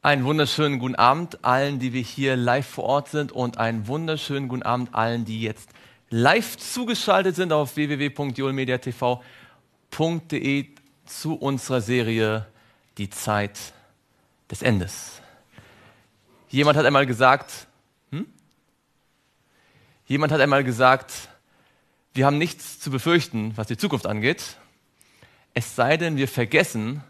Einen wunderschönen guten Abend allen, die wir hier live vor Ort sind und einen wunderschönen guten Abend allen, die jetzt live zugeschaltet sind auf www.joelmediatv.de zu unserer Serie Die Zeit des Endes. Jemand hat einmal gesagt, hm? jemand hat einmal gesagt, wir haben nichts zu befürchten, was die Zukunft angeht, es sei denn, wir vergessen,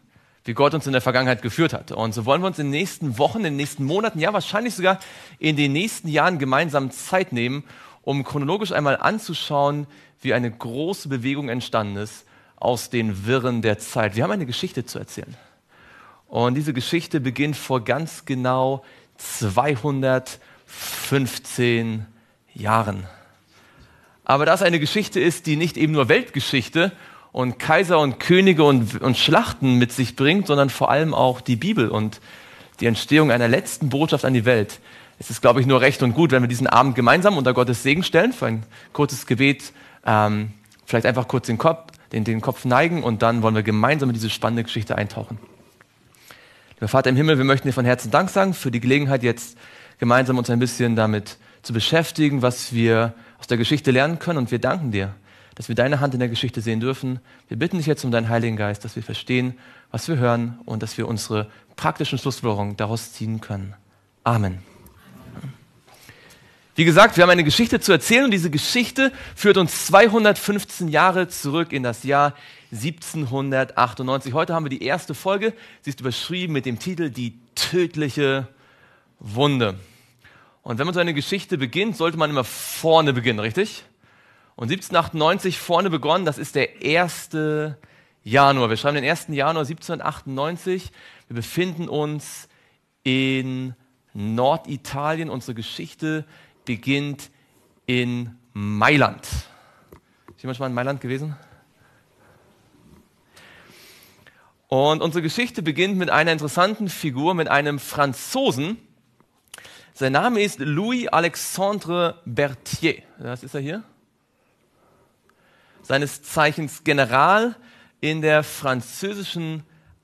wie Gott uns in der Vergangenheit geführt hat. Und so wollen wir uns in den nächsten Wochen, in den nächsten Monaten, ja wahrscheinlich sogar in den nächsten Jahren gemeinsam Zeit nehmen, um chronologisch einmal anzuschauen, wie eine große Bewegung entstanden ist aus den Wirren der Zeit. Wir haben eine Geschichte zu erzählen. Und diese Geschichte beginnt vor ganz genau 215 Jahren. Aber das es eine Geschichte ist, die nicht eben nur Weltgeschichte und Kaiser und Könige und, und Schlachten mit sich bringt, sondern vor allem auch die Bibel und die Entstehung einer letzten Botschaft an die Welt. Es ist, glaube ich, nur recht und gut, wenn wir diesen Abend gemeinsam unter Gottes Segen stellen für ein kurzes Gebet, ähm, vielleicht einfach kurz den Kopf, den, den Kopf neigen und dann wollen wir gemeinsam in diese spannende Geschichte eintauchen. Lieber Vater im Himmel, wir möchten dir von Herzen Dank sagen für die Gelegenheit, jetzt gemeinsam uns ein bisschen damit zu beschäftigen, was wir aus der Geschichte lernen können. Und wir danken dir, dass wir deine Hand in der Geschichte sehen dürfen. Wir bitten dich jetzt um deinen Heiligen Geist, dass wir verstehen, was wir hören und dass wir unsere praktischen Schlussfolgerungen daraus ziehen können. Amen. Wie gesagt, wir haben eine Geschichte zu erzählen und diese Geschichte führt uns 215 Jahre zurück in das Jahr 1798. Heute haben wir die erste Folge. Sie ist überschrieben mit dem Titel Die tödliche Wunde. Und wenn man so eine Geschichte beginnt, sollte man immer vorne beginnen, richtig? Und 1798 vorne begonnen, das ist der 1. Januar. Wir schreiben den 1. Januar 1798. Wir befinden uns in Norditalien. Unsere Geschichte beginnt in Mailand. Ist jemand schon mal in Mailand gewesen? Und unsere Geschichte beginnt mit einer interessanten Figur, mit einem Franzosen. Sein Name ist Louis-Alexandre Berthier. Das ist er hier seines Zeichens General in der französischen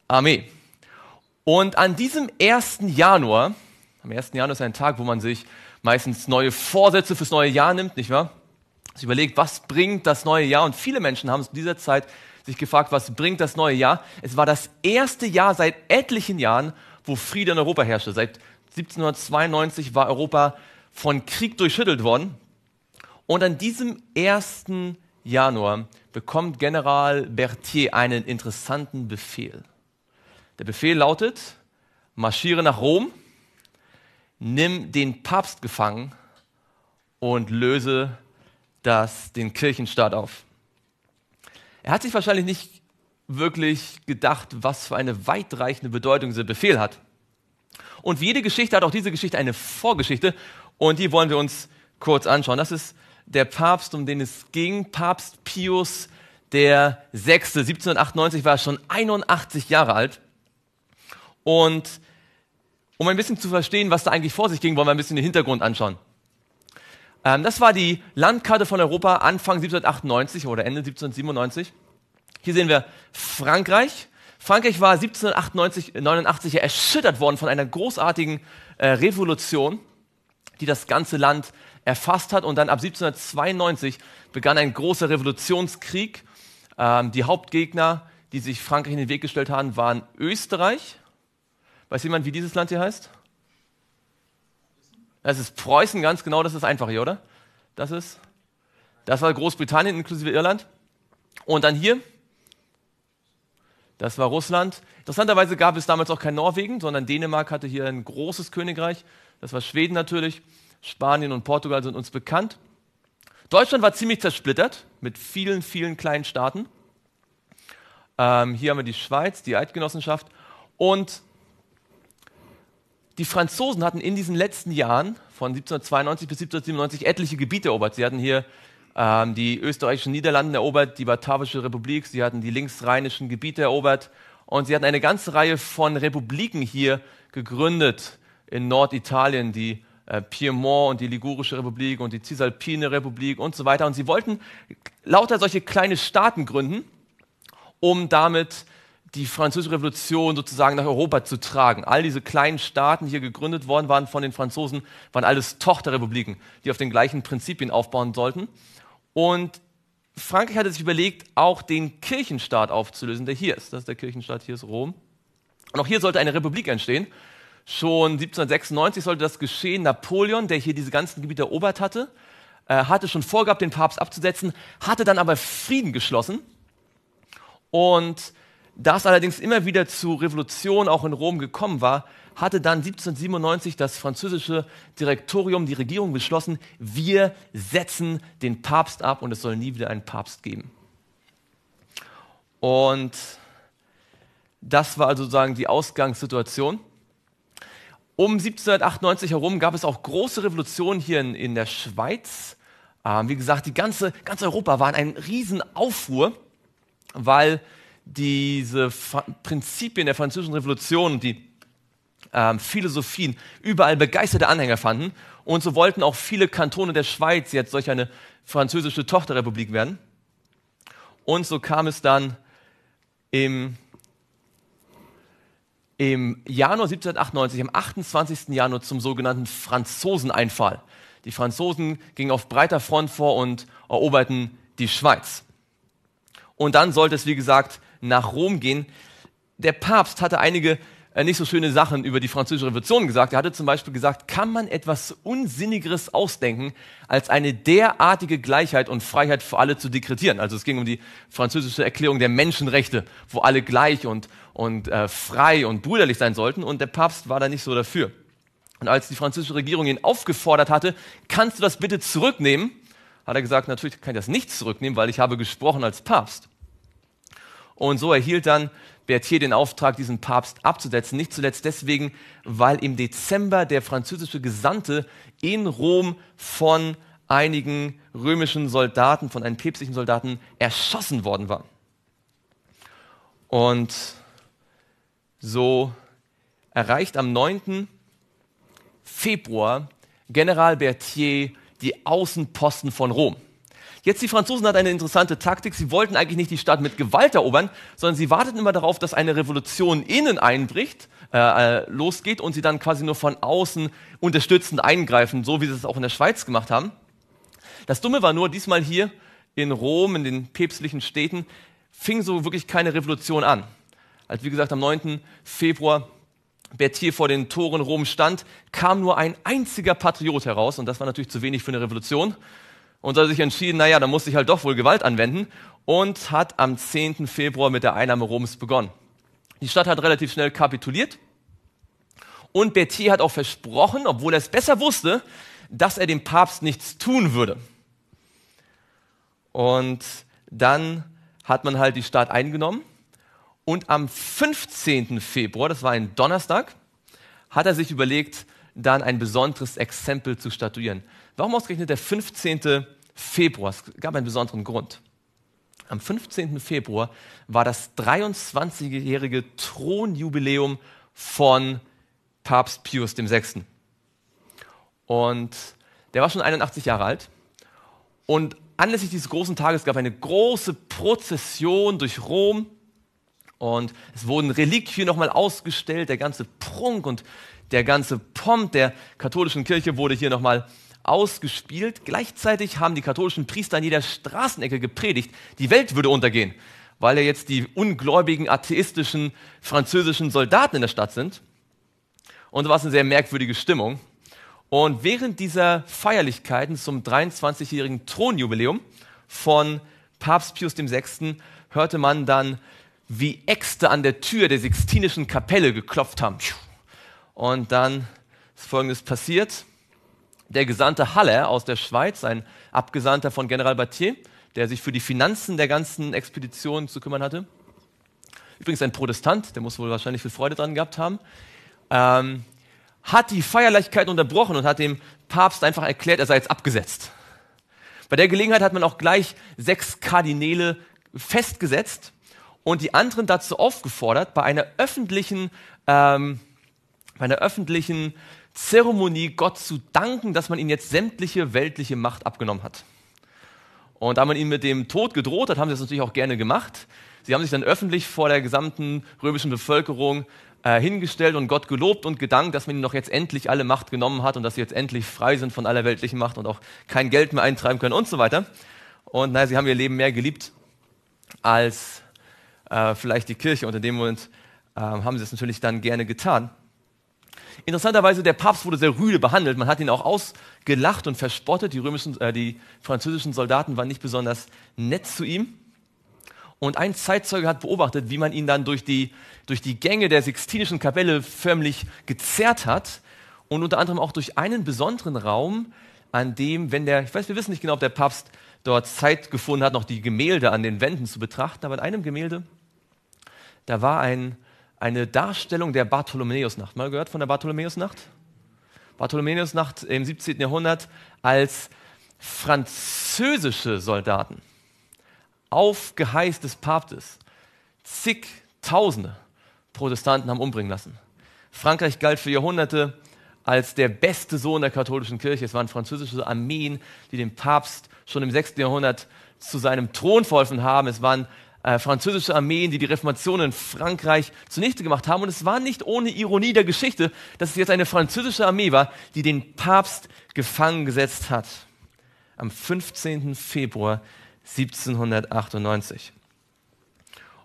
Armee. Und an diesem 1. Januar, am 1. Januar ist ein Tag, wo man sich meistens neue Vorsätze fürs neue Jahr nimmt, nicht wahr? Sie überlegt, was bringt das neue Jahr? Und viele Menschen haben es in dieser Zeit sich gefragt, was bringt das neue Jahr? Es war das erste Jahr seit etlichen Jahren, wo Friede in Europa herrschte. Seit 1792 war Europa von Krieg durchschüttelt worden. Und an diesem 1. Januar bekommt General Berthier einen interessanten Befehl. Der Befehl lautet, marschiere nach Rom, nimm den Papst gefangen und löse das, den Kirchenstaat auf. Er hat sich wahrscheinlich nicht wirklich gedacht, was für eine weitreichende Bedeutung dieser Befehl hat. Und wie jede Geschichte hat auch diese Geschichte eine Vorgeschichte und die wollen wir uns kurz anschauen. Das ist der Papst, um den es ging, Papst Pius der Sechste, 1798 war er schon 81 Jahre alt. Und um ein bisschen zu verstehen, was da eigentlich vor sich ging, wollen wir ein bisschen den Hintergrund anschauen. Ähm, das war die Landkarte von Europa Anfang 1798 oder Ende 1797. Hier sehen wir Frankreich. Frankreich war 1798 89 erschüttert worden von einer großartigen äh, Revolution, die das ganze Land erfasst hat. Und dann ab 1792 begann ein großer Revolutionskrieg. Ähm, die Hauptgegner, die sich Frankreich in den Weg gestellt haben, waren Österreich. Weiß jemand, wie dieses Land hier heißt? Das ist Preußen, ganz genau, das ist einfach hier, oder? Das ist, das war Großbritannien inklusive Irland. Und dann hier, das war Russland. Interessanterweise gab es damals auch kein Norwegen, sondern Dänemark hatte hier ein großes Königreich. Das war Schweden natürlich. Spanien und Portugal sind uns bekannt. Deutschland war ziemlich zersplittert mit vielen, vielen kleinen Staaten. Ähm, hier haben wir die Schweiz, die Eidgenossenschaft. Und die Franzosen hatten in diesen letzten Jahren von 1792 bis 1797 etliche Gebiete erobert. Sie hatten hier ähm, die österreichischen Niederlande erobert, die Batavische Republik, sie hatten die linksrheinischen Gebiete erobert und sie hatten eine ganze Reihe von Republiken hier gegründet in Norditalien, die äh, Piemont und die Ligurische Republik und die Cisalpine Republik und so weiter. Und sie wollten lauter solche kleine Staaten gründen, um damit die Französische Revolution sozusagen nach Europa zu tragen. All diese kleinen Staaten, die hier gegründet worden waren von den Franzosen, waren alles Tochterrepubliken, die auf den gleichen Prinzipien aufbauen sollten. Und Frankreich hatte sich überlegt, auch den Kirchenstaat aufzulösen, der hier ist. Das ist der Kirchenstaat, hier ist Rom. Und auch hier sollte eine Republik entstehen. Schon 1796 sollte das geschehen. Napoleon, der hier diese ganzen Gebiete erobert hatte, äh, hatte schon vorgehabt, den Papst abzusetzen, hatte dann aber Frieden geschlossen. Und da es allerdings immer wieder zu Revolutionen auch in Rom gekommen war, hatte dann 1797 das französische Direktorium, die Regierung beschlossen, wir setzen den Papst ab und es soll nie wieder einen Papst geben. Und das war also sozusagen die Ausgangssituation. Um 1798 herum gab es auch große Revolutionen hier in, in der Schweiz. Ähm, wie gesagt, die ganze, ganz Europa war in einem riesen Aufruhr, weil diese Fa Prinzipien der französischen Revolution, die ähm, Philosophien, überall begeisterte Anhänger fanden. Und so wollten auch viele Kantone der Schweiz jetzt solch eine französische Tochterrepublik werden. Und so kam es dann im im Januar 1798, am 28. Januar zum sogenannten Franzoseneinfall. Die Franzosen gingen auf breiter Front vor und eroberten die Schweiz. Und dann sollte es, wie gesagt, nach Rom gehen. Der Papst hatte einige äh, nicht so schöne Sachen über die Französische Revolution gesagt. Er hatte zum Beispiel gesagt, kann man etwas Unsinnigeres ausdenken, als eine derartige Gleichheit und Freiheit für alle zu dekretieren? Also es ging um die französische Erklärung der Menschenrechte, wo alle gleich und, und äh, frei und brüderlich sein sollten. Und der Papst war da nicht so dafür. Und als die französische Regierung ihn aufgefordert hatte, kannst du das bitte zurücknehmen, hat er gesagt, natürlich kann ich das nicht zurücknehmen, weil ich habe gesprochen als Papst. Und so erhielt dann Berthier den Auftrag, diesen Papst abzusetzen. Nicht zuletzt deswegen, weil im Dezember der französische Gesandte in Rom von einigen römischen Soldaten, von einem päpstlichen Soldaten erschossen worden war. Und so erreicht am 9. Februar General Berthier die Außenposten von Rom. Jetzt die Franzosen hatten eine interessante Taktik. Sie wollten eigentlich nicht die Stadt mit Gewalt erobern, sondern sie warteten immer darauf, dass eine Revolution innen einbricht, äh, äh, losgeht und sie dann quasi nur von außen unterstützend eingreifen, so wie sie es auch in der Schweiz gemacht haben. Das Dumme war nur, diesmal hier in Rom, in den päpstlichen Städten, fing so wirklich keine Revolution an. Als wie gesagt am 9. Februar Berthier vor den Toren Roms stand, kam nur ein einziger Patriot heraus und das war natürlich zu wenig für eine Revolution und hat sich entschieden, naja, da muss ich halt doch wohl Gewalt anwenden und hat am 10. Februar mit der Einnahme Roms begonnen. Die Stadt hat relativ schnell kapituliert und Berthier hat auch versprochen, obwohl er es besser wusste, dass er dem Papst nichts tun würde. Und dann hat man halt die Stadt eingenommen und am 15. Februar, das war ein Donnerstag, hat er sich überlegt, dann ein besonderes Exempel zu statuieren. Warum ausgerechnet der 15. Februar? Es gab einen besonderen Grund. Am 15. Februar war das 23-jährige Thronjubiläum von Papst Pius VI. Und der war schon 81 Jahre alt. Und anlässlich dieses großen Tages gab es eine große Prozession durch Rom. Und es wurden Reliquien nochmal ausgestellt. Der ganze Prunk und der ganze Pomp der katholischen Kirche wurde hier nochmal ausgespielt. Gleichzeitig haben die katholischen Priester an jeder Straßenecke gepredigt, die Welt würde untergehen, weil ja jetzt die ungläubigen, atheistischen, französischen Soldaten in der Stadt sind. Und so war es eine sehr merkwürdige Stimmung. Und während dieser Feierlichkeiten zum 23-jährigen Thronjubiläum von Papst Pius VI. hörte man dann, wie Äxte an der Tür der Sixtinischen Kapelle geklopft haben. Und dann ist Folgendes passiert der Gesandte Haller aus der Schweiz, ein Abgesandter von General Battier, der sich für die Finanzen der ganzen Expedition zu kümmern hatte. Übrigens ein Protestant, der muss wohl wahrscheinlich viel Freude dran gehabt haben. Ähm, hat die Feierlichkeit unterbrochen und hat dem Papst einfach erklärt, er sei jetzt abgesetzt. Bei der Gelegenheit hat man auch gleich sechs Kardinäle festgesetzt und die anderen dazu aufgefordert, bei einer öffentlichen, ähm, bei einer öffentlichen Zeremonie Gott zu danken, dass man ihnen jetzt sämtliche weltliche Macht abgenommen hat. Und da man ihnen mit dem Tod gedroht hat, haben sie das natürlich auch gerne gemacht. Sie haben sich dann öffentlich vor der gesamten römischen Bevölkerung äh, hingestellt und Gott gelobt und gedankt, dass man ihnen noch jetzt endlich alle Macht genommen hat und dass sie jetzt endlich frei sind von aller weltlichen Macht und auch kein Geld mehr eintreiben können und so weiter. Und naja, sie haben ihr Leben mehr geliebt als äh, vielleicht die Kirche. Und in dem Moment äh, haben sie es natürlich dann gerne getan. Interessanterweise, der Papst wurde sehr rüde behandelt. Man hat ihn auch ausgelacht und verspottet. Die, römischen, äh, die französischen Soldaten waren nicht besonders nett zu ihm. Und ein Zeitzeuge hat beobachtet, wie man ihn dann durch die, durch die Gänge der Sixtinischen Kapelle förmlich gezerrt hat und unter anderem auch durch einen besonderen Raum, an dem, wenn der, ich weiß, wir wissen nicht genau, ob der Papst dort Zeit gefunden hat, noch die Gemälde an den Wänden zu betrachten, aber in einem Gemälde, da war ein eine Darstellung der Bartholomäusnacht. Mal gehört von der Bartholomäusnacht? Bartholomäusnacht im 17. Jahrhundert als französische Soldaten auf Geheiß des Papstes zigtausende Protestanten haben umbringen lassen. Frankreich galt für Jahrhunderte als der beste Sohn der katholischen Kirche. Es waren französische Armeen, die dem Papst schon im 6. Jahrhundert zu seinem Thron verholfen haben. Es waren äh, französische Armeen, die die Reformation in Frankreich zunichte gemacht haben. Und es war nicht ohne Ironie der Geschichte, dass es jetzt eine französische Armee war, die den Papst gefangen gesetzt hat. Am 15. Februar 1798.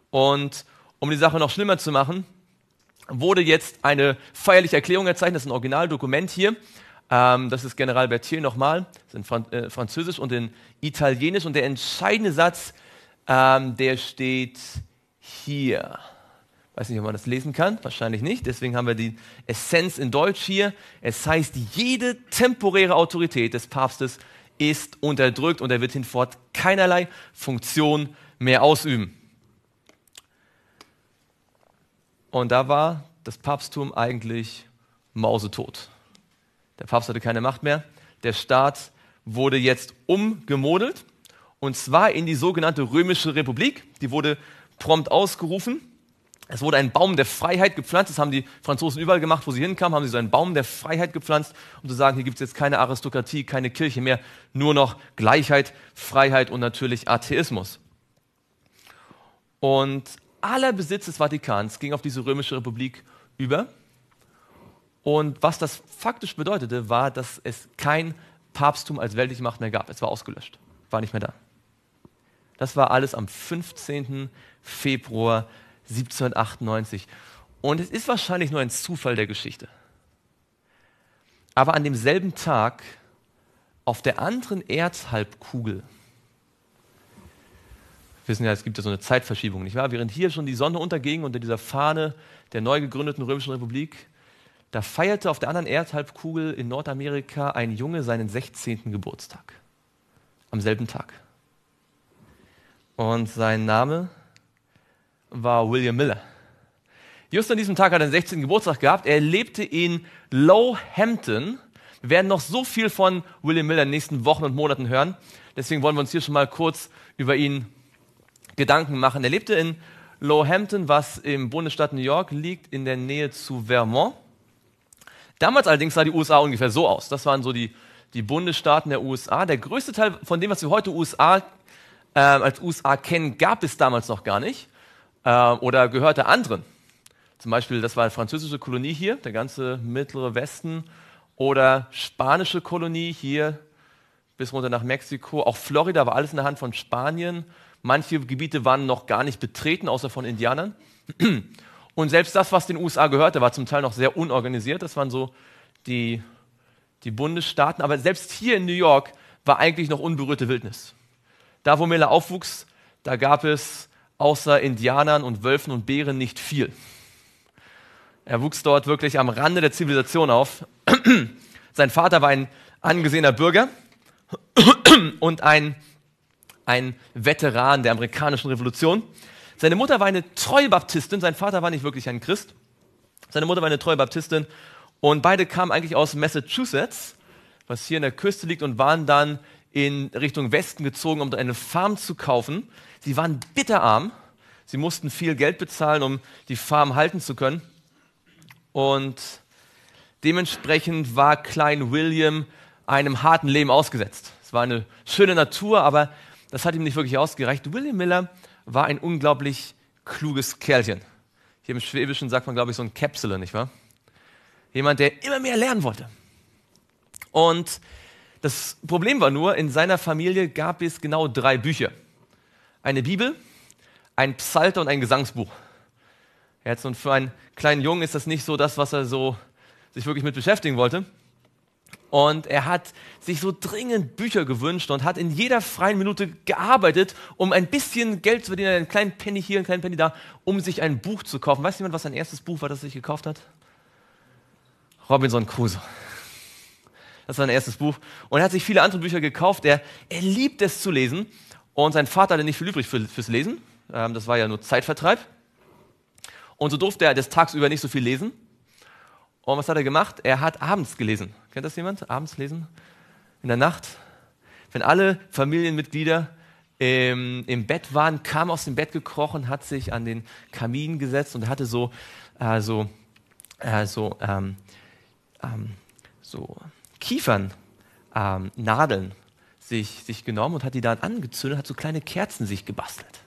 Und um die Sache noch schlimmer zu machen, wurde jetzt eine feierliche Erklärung erzeichnet, das ist ein Originaldokument hier. Ähm, das ist General Berthier nochmal, das ist in Franz äh, Französisch und in Italienisch. Und der entscheidende Satz ähm, der steht hier. Ich weiß nicht, ob man das lesen kann, wahrscheinlich nicht. Deswegen haben wir die Essenz in Deutsch hier. Es heißt, jede temporäre Autorität des Papstes ist unterdrückt und er wird hinfort keinerlei Funktion mehr ausüben. Und da war das Papsttum eigentlich mausetot. Der Papst hatte keine Macht mehr. Der Staat wurde jetzt umgemodelt und zwar in die sogenannte Römische Republik. Die wurde prompt ausgerufen. Es wurde ein Baum der Freiheit gepflanzt. Das haben die Franzosen überall gemacht, wo sie hinkamen, haben sie so einen Baum der Freiheit gepflanzt, um zu sagen, hier gibt es jetzt keine Aristokratie, keine Kirche mehr, nur noch Gleichheit, Freiheit und natürlich Atheismus. Und aller Besitz des Vatikans ging auf diese römische Republik über. Und was das faktisch bedeutete, war, dass es kein Papsttum als weltliche Macht mehr gab. Es war ausgelöscht, war nicht mehr da. Das war alles am 15. Februar 1798. Und es ist wahrscheinlich nur ein Zufall der Geschichte. Aber an demselben Tag auf der anderen Erdhalbkugel, wissen ja, es gibt ja so eine Zeitverschiebung, nicht wahr? Während hier schon die Sonne unterging unter dieser Fahne der neu gegründeten Römischen Republik, da feierte auf der anderen Erdhalbkugel in Nordamerika ein Junge seinen 16. Geburtstag. Am selben Tag. Und sein Name war William Miller. Just an diesem Tag hat er den 16. Geburtstag gehabt. Er lebte in Lowhampton. Wir werden noch so viel von William Miller in den nächsten Wochen und Monaten hören. Deswegen wollen wir uns hier schon mal kurz über ihn Gedanken machen. Er lebte in Lowhampton, was im Bundesstaat New York liegt, in der Nähe zu Vermont. Damals allerdings sah die USA ungefähr so aus. Das waren so die, die Bundesstaaten der USA. Der größte Teil von dem, was wir heute USA äh, als USA kennen, gab es damals noch gar nicht äh, oder gehörte anderen. Zum Beispiel, das war eine französische Kolonie hier, der ganze mittlere Westen, oder spanische Kolonie hier bis runter nach Mexiko. Auch Florida war alles in der Hand von Spanien. Manche Gebiete waren noch gar nicht betreten, außer von Indianern. Und selbst das, was den USA gehörte, war zum Teil noch sehr unorganisiert. Das waren so die, die Bundesstaaten. Aber selbst hier in New York war eigentlich noch unberührte Wildnis. Da, wo Miller aufwuchs, da gab es außer Indianern und Wölfen und Bären nicht viel. Er wuchs dort wirklich am Rande der Zivilisation auf. Sein Vater war ein angesehener Bürger und ein, ein Veteran der amerikanischen Revolution. Seine Mutter war eine treue Baptistin, sein Vater war nicht wirklich ein Christ. Seine Mutter war eine treue Baptistin und beide kamen eigentlich aus Massachusetts, was hier in der Küste liegt, und waren dann in Richtung Westen gezogen, um eine Farm zu kaufen. Sie waren bitterarm. Sie mussten viel Geld bezahlen, um die Farm halten zu können. Und dementsprechend war Klein William einem harten Leben ausgesetzt. Es war eine schöne Natur, aber das hat ihm nicht wirklich ausgereicht. William Miller war ein unglaublich kluges Kerlchen. Hier im Schwäbischen sagt man, glaube ich, so ein Käpsele, nicht wahr? Jemand, der immer mehr lernen wollte. Und das Problem war nur, in seiner Familie gab es genau drei Bücher. Eine Bibel, ein Psalter und ein Gesangsbuch. Jetzt und für einen kleinen Jungen ist das nicht so das, was er so sich wirklich mit beschäftigen wollte. Und er hat sich so dringend Bücher gewünscht und hat in jeder freien Minute gearbeitet, um ein bisschen Geld zu verdienen, einen kleinen Penny hier, einen kleinen Penny da, um sich ein Buch zu kaufen. Weiß jemand, was sein erstes Buch war, das er sich gekauft hat? Robinson Crusoe. Das war sein erstes Buch. Und er hat sich viele andere Bücher gekauft. Er, er liebt es zu lesen. Und sein Vater hatte nicht viel übrig für, fürs Lesen. Ähm, das war ja nur Zeitvertreib. Und so durfte er des Tags über nicht so viel lesen. Und was hat er gemacht? Er hat abends gelesen. Kennt das jemand? Abends lesen? In der Nacht? Wenn alle Familienmitglieder ähm, im Bett waren, kam aus dem Bett gekrochen, hat sich an den Kamin gesetzt und hatte so, äh, so, äh, so, ähm, ähm, so Kiefernadeln ähm, sich, sich genommen und hat die dann angezündet, hat so kleine Kerzen sich gebastelt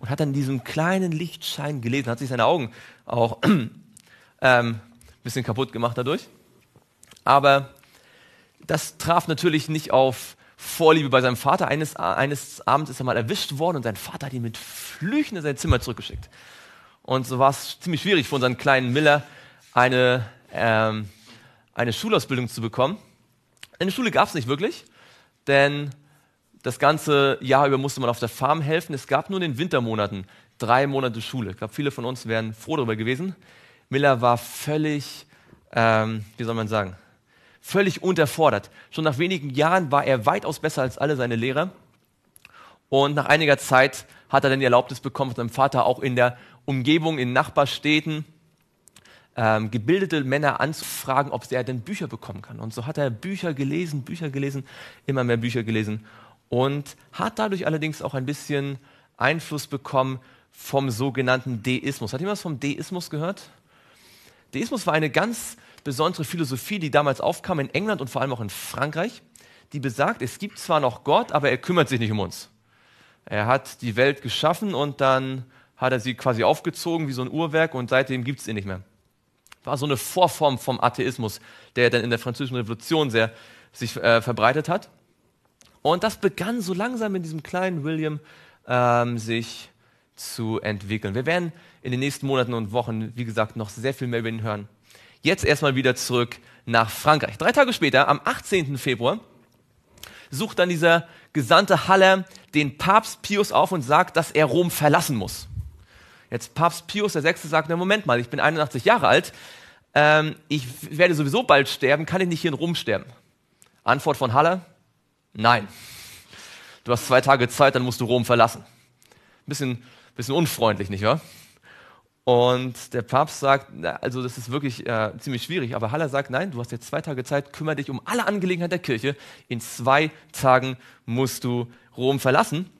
und hat dann diesen kleinen Lichtschein gelesen, hat sich seine Augen auch ähm, bisschen kaputt gemacht dadurch. Aber das traf natürlich nicht auf Vorliebe bei seinem Vater. Eines, eines Abends ist er mal erwischt worden und sein Vater hat ihn mit Flüchen in sein Zimmer zurückgeschickt. Und so war es ziemlich schwierig für unseren kleinen Miller, eine, ähm, eine Schulausbildung zu bekommen. Eine Schule gab es nicht wirklich, denn das ganze Jahr über musste man auf der Farm helfen. Es gab nur in den Wintermonaten drei Monate Schule. Ich glaube, viele von uns wären froh darüber gewesen. Miller war völlig, ähm, wie soll man sagen, völlig unterfordert. Schon nach wenigen Jahren war er weitaus besser als alle seine Lehrer. Und nach einiger Zeit hat er dann die Erlaubnis bekommen von seinem Vater, auch in der Umgebung, in Nachbarstädten, ähm, gebildete Männer anzufragen, ob er denn Bücher bekommen kann. Und so hat er Bücher gelesen, Bücher gelesen, immer mehr Bücher gelesen und hat dadurch allerdings auch ein bisschen Einfluss bekommen vom sogenannten Deismus. Hat jemand was vom Deismus gehört? Deismus war eine ganz besondere Philosophie, die damals aufkam in England und vor allem auch in Frankreich, die besagt, es gibt zwar noch Gott, aber er kümmert sich nicht um uns. Er hat die Welt geschaffen und dann hat er sie quasi aufgezogen wie so ein Uhrwerk und seitdem gibt es ihn nicht mehr war so eine Vorform vom Atheismus, der dann in der Französischen Revolution sehr sich äh, verbreitet hat. Und das begann so langsam in diesem kleinen William ähm, sich zu entwickeln. Wir werden in den nächsten Monaten und Wochen, wie gesagt, noch sehr viel mehr über ihn hören. Jetzt erstmal wieder zurück nach Frankreich. Drei Tage später, am 18. Februar, sucht dann dieser gesandte Haller den Papst Pius auf und sagt, dass er Rom verlassen muss. Jetzt Papst Pius VI. sagt, na Moment mal, ich bin 81 Jahre alt, ähm, ich werde sowieso bald sterben, kann ich nicht hier in Rom sterben? Antwort von Haller, nein. Du hast zwei Tage Zeit, dann musst du Rom verlassen. Ein bisschen, bisschen unfreundlich, nicht wahr? Und der Papst sagt, na, also das ist wirklich äh, ziemlich schwierig, aber Haller sagt, nein, du hast jetzt zwei Tage Zeit, kümmere dich um alle Angelegenheiten der Kirche. In zwei Tagen musst du Rom verlassen.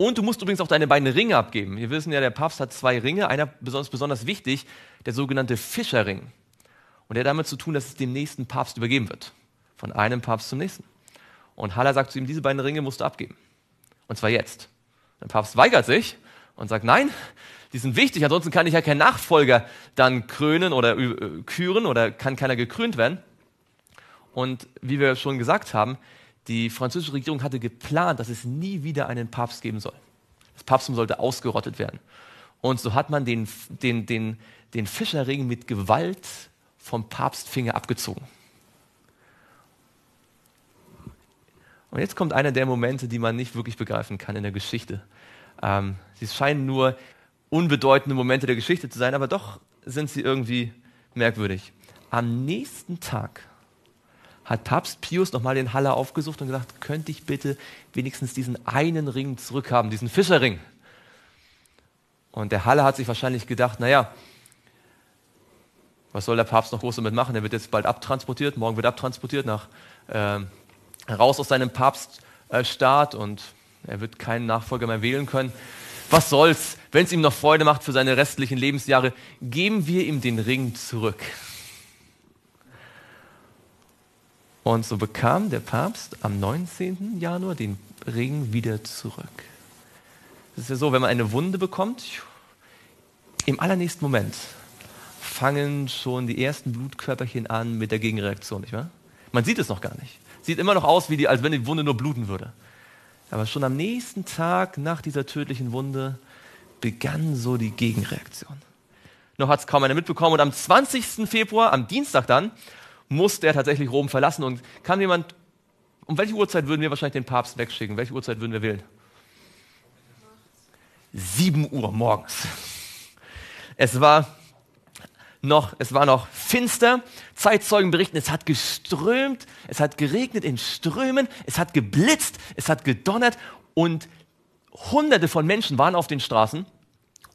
Und du musst übrigens auch deine beiden Ringe abgeben. Wir wissen ja, der Papst hat zwei Ringe. Einer besonders, besonders wichtig, der sogenannte Fischerring. Und der hat damit zu tun, dass es dem nächsten Papst übergeben wird. Von einem Papst zum nächsten. Und Haller sagt zu ihm, diese beiden Ringe musst du abgeben. Und zwar jetzt. Der Papst weigert sich und sagt, nein, die sind wichtig, ansonsten kann ich ja keinen Nachfolger dann krönen oder küren oder kann keiner gekrönt werden. Und wie wir schon gesagt haben, die französische Regierung hatte geplant, dass es nie wieder einen Papst geben soll. Das Papstum sollte ausgerottet werden. Und so hat man den, den, den, den Fischerring mit Gewalt vom Papstfinger abgezogen. Und jetzt kommt einer der Momente, die man nicht wirklich begreifen kann in der Geschichte. Ähm, sie scheinen nur unbedeutende Momente der Geschichte zu sein, aber doch sind sie irgendwie merkwürdig. Am nächsten Tag hat Papst Pius nochmal den Haller aufgesucht und gesagt, könnte ich bitte wenigstens diesen einen Ring zurückhaben, diesen Fischerring. Und der Haller hat sich wahrscheinlich gedacht, naja, was soll der Papst noch groß damit machen? Der wird jetzt bald abtransportiert, morgen wird abtransportiert nach äh, raus aus seinem Papststaat äh, und er wird keinen Nachfolger mehr wählen können. Was soll's, wenn es ihm noch Freude macht für seine restlichen Lebensjahre, geben wir ihm den Ring zurück. Und so bekam der Papst am 19. Januar den Ring wieder zurück. Es ist ja so, wenn man eine Wunde bekommt, im allernächsten Moment fangen schon die ersten Blutkörperchen an mit der Gegenreaktion, nicht wahr? Man sieht es noch gar nicht. Sieht immer noch aus, wie die, als wenn die Wunde nur bluten würde. Aber schon am nächsten Tag nach dieser tödlichen Wunde begann so die Gegenreaktion. Noch hat es kaum einer mitbekommen. Und am 20. Februar, am Dienstag dann, musste er tatsächlich Rom verlassen. Und kann jemand, um welche Uhrzeit würden wir wahrscheinlich den Papst wegschicken? Welche Uhrzeit würden wir wählen? 7 Uhr morgens. Es war noch, es war noch finster. Zeitzeugen berichten, es hat geströmt, es hat geregnet in Strömen, es hat geblitzt, es hat gedonnert und Hunderte von Menschen waren auf den Straßen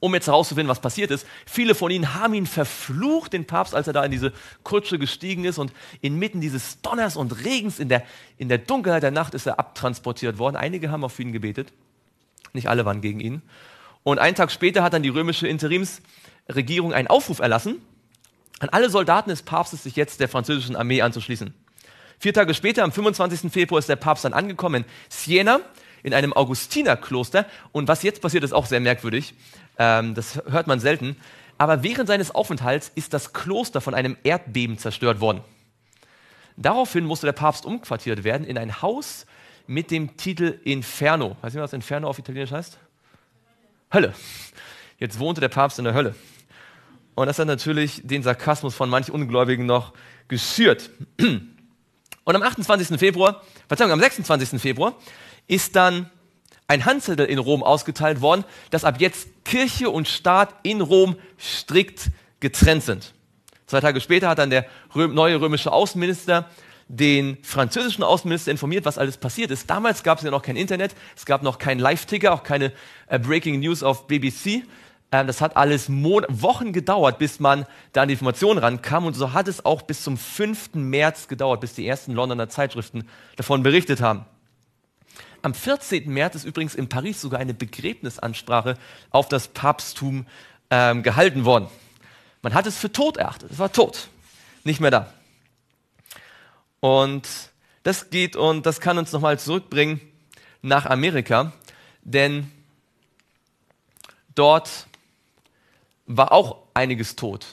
um jetzt herauszufinden, was passiert ist. Viele von ihnen haben ihn verflucht, den Papst, als er da in diese Kutsche gestiegen ist und inmitten dieses Donners und Regens in der, in der Dunkelheit der Nacht ist er abtransportiert worden. Einige haben auf ihn gebetet, nicht alle waren gegen ihn. Und einen Tag später hat dann die römische Interimsregierung einen Aufruf erlassen, an alle Soldaten des Papstes sich jetzt der französischen Armee anzuschließen. Vier Tage später, am 25. Februar, ist der Papst dann angekommen in Siena, in einem Augustinerkloster. Und was jetzt passiert, ist auch sehr merkwürdig. Ähm, das hört man selten. Aber während seines Aufenthalts ist das Kloster von einem Erdbeben zerstört worden. Daraufhin musste der Papst umquartiert werden in ein Haus mit dem Titel Inferno. Weiß jemand, was Inferno auf Italienisch heißt? Hölle. Jetzt wohnte der Papst in der Hölle. Und das hat natürlich den Sarkasmus von manch Ungläubigen noch geschürt. Und am 28. Februar, Verzeihung, am 26. Februar ist dann ein Handzettel in Rom ausgeteilt worden, dass ab jetzt Kirche und Staat in Rom strikt getrennt sind. Zwei Tage später hat dann der neue römische Außenminister den französischen Außenminister informiert, was alles passiert ist. Damals gab es ja noch kein Internet, es gab noch keinen Live-Ticker, auch keine äh, Breaking News auf BBC. Ähm, das hat alles Mon Wochen gedauert, bis man da an die Informationen rankam. Und so hat es auch bis zum 5. März gedauert, bis die ersten Londoner Zeitschriften davon berichtet haben. Am 14. März ist übrigens in Paris sogar eine Begräbnisansprache auf das Papsttum ähm, gehalten worden. Man hat es für tot erachtet. Es war tot. Nicht mehr da. Und das geht und das kann uns nochmal zurückbringen nach Amerika, denn dort war auch einiges tot.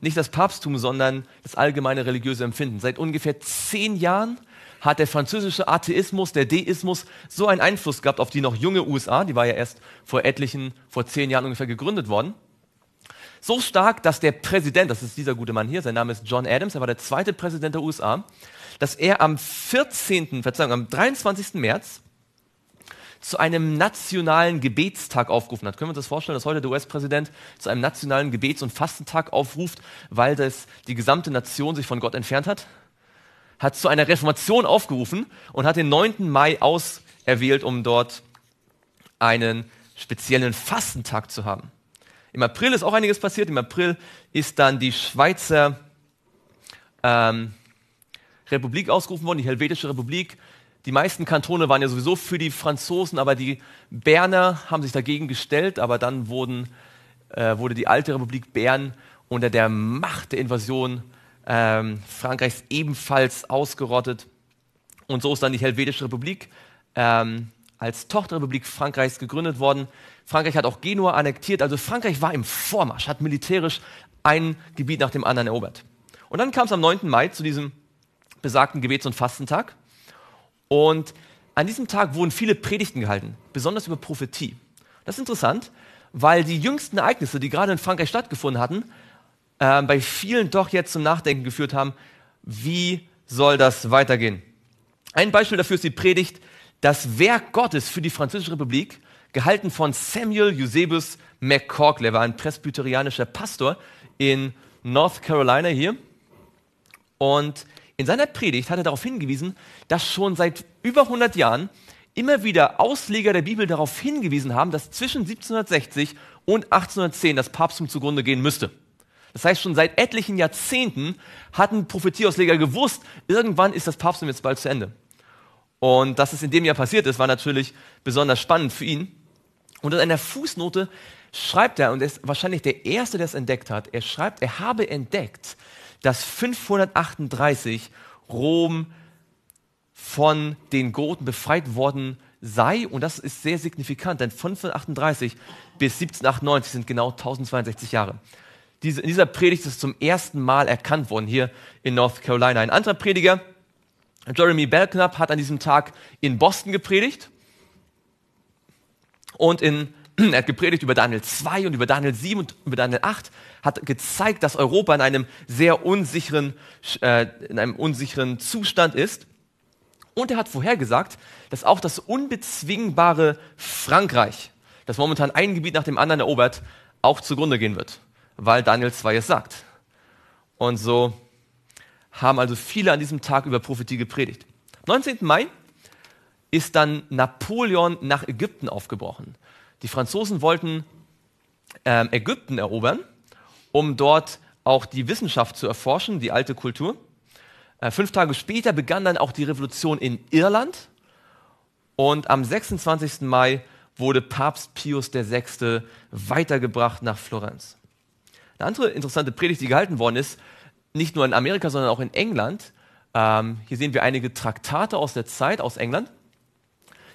Nicht das Papsttum, sondern das allgemeine religiöse Empfinden. Seit ungefähr zehn Jahren hat der französische Atheismus, der Deismus, so einen Einfluss gehabt auf die noch junge USA, die war ja erst vor etlichen, vor zehn Jahren ungefähr gegründet worden, so stark, dass der Präsident, das ist dieser gute Mann hier, sein Name ist John Adams, er war der zweite Präsident der USA, dass er am 14., Verzeihung, am 23. März zu einem nationalen Gebetstag aufgerufen hat. Können wir uns das vorstellen, dass heute der US-Präsident zu einem nationalen Gebets- und Fastentag aufruft, weil das die gesamte Nation sich von Gott entfernt hat? hat zu einer Reformation aufgerufen und hat den 9. Mai auserwählt, um dort einen speziellen Fastentag zu haben. Im April ist auch einiges passiert. Im April ist dann die Schweizer ähm, Republik ausgerufen worden, die Helvetische Republik. Die meisten Kantone waren ja sowieso für die Franzosen, aber die Berner haben sich dagegen gestellt. Aber dann wurden, äh, wurde die alte Republik Bern unter der Macht der Invasion ähm, Frankreich ist ebenfalls ausgerottet. Und so ist dann die Helvetische Republik ähm, als Tochterrepublik Frankreichs gegründet worden. Frankreich hat auch Genua annektiert. Also Frankreich war im Vormarsch, hat militärisch ein Gebiet nach dem anderen erobert. Und dann kam es am 9. Mai zu diesem besagten Gebets- und Fastentag. Und an diesem Tag wurden viele Predigten gehalten, besonders über Prophetie. Das ist interessant, weil die jüngsten Ereignisse, die gerade in Frankreich stattgefunden hatten, äh, bei vielen doch jetzt zum Nachdenken geführt haben, wie soll das weitergehen? Ein Beispiel dafür ist die Predigt Das Werk Gottes für die Französische Republik, gehalten von Samuel Eusebius McCorkle. Er war ein presbyterianischer Pastor in North Carolina hier. Und in seiner Predigt hat er darauf hingewiesen, dass schon seit über 100 Jahren immer wieder Ausleger der Bibel darauf hingewiesen haben, dass zwischen 1760 und 1810 das Papsttum zugrunde gehen müsste. Das heißt, schon seit etlichen Jahrzehnten hatten Prophetieausleger gewusst, irgendwann ist das Papsttum jetzt bald zu Ende. Und dass es in dem Jahr passiert ist, war natürlich besonders spannend für ihn. Und in einer Fußnote schreibt er, und er ist wahrscheinlich der Erste, der es entdeckt hat, er schreibt, er habe entdeckt, dass 538 Rom von den Goten befreit worden sei. Und das ist sehr signifikant, denn 538 bis 1798 sind genau 1062 Jahre diese, in dieser Predigt ist zum ersten Mal erkannt worden hier in North Carolina. Ein anderer Prediger, Jeremy Belknap, hat an diesem Tag in Boston gepredigt und in er hat gepredigt über Daniel 2 und über Daniel 7 und über Daniel 8, hat gezeigt, dass Europa in einem sehr unsicheren, äh, in einem unsicheren Zustand ist. Und er hat vorhergesagt, dass auch das unbezwingbare Frankreich, das momentan ein Gebiet nach dem anderen erobert, auch zugrunde gehen wird weil Daniel 2 es sagt. Und so haben also viele an diesem Tag über Prophetie gepredigt. Am 19. Mai ist dann Napoleon nach Ägypten aufgebrochen. Die Franzosen wollten ähm, Ägypten erobern, um dort auch die Wissenschaft zu erforschen, die alte Kultur. Äh, fünf Tage später begann dann auch die Revolution in Irland. Und am 26. Mai wurde Papst Pius VI. weitergebracht nach Florenz. Eine andere interessante Predigt, die gehalten worden ist, nicht nur in Amerika, sondern auch in England. Ähm, hier sehen wir einige Traktate aus der Zeit aus England.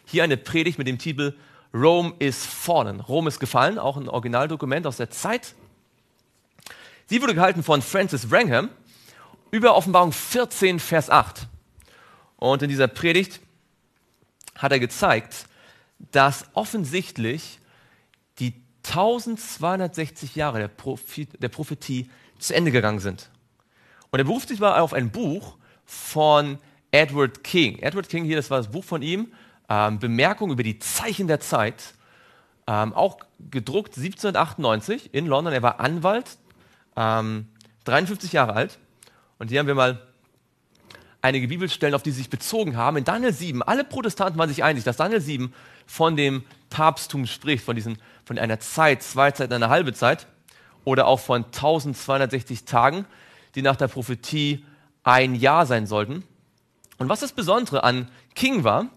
Hier eine Predigt mit dem Titel Rome is fallen. Rom ist gefallen, auch ein Originaldokument aus der Zeit. Sie wurde gehalten von Francis Wrangham über Offenbarung 14, Vers 8. Und in dieser Predigt hat er gezeigt, dass offensichtlich die 1260 Jahre der, Prophet, der Prophetie zu Ende gegangen sind. Und er beruft sich mal auf ein Buch von Edward King. Edward King hier, das war das Buch von ihm, ähm, Bemerkung über die Zeichen der Zeit, ähm, auch gedruckt 1798 in London. Er war Anwalt, ähm, 53 Jahre alt. Und hier haben wir mal einige Bibelstellen, auf die sie sich bezogen haben. In Daniel 7, alle Protestanten waren sich einig, dass Daniel 7 von dem Papsttum spricht, von, diesen, von einer Zeit, zwei Zeiten, eine halbe Zeit oder auch von 1260 Tagen, die nach der Prophetie ein Jahr sein sollten. Und was das Besondere an King war,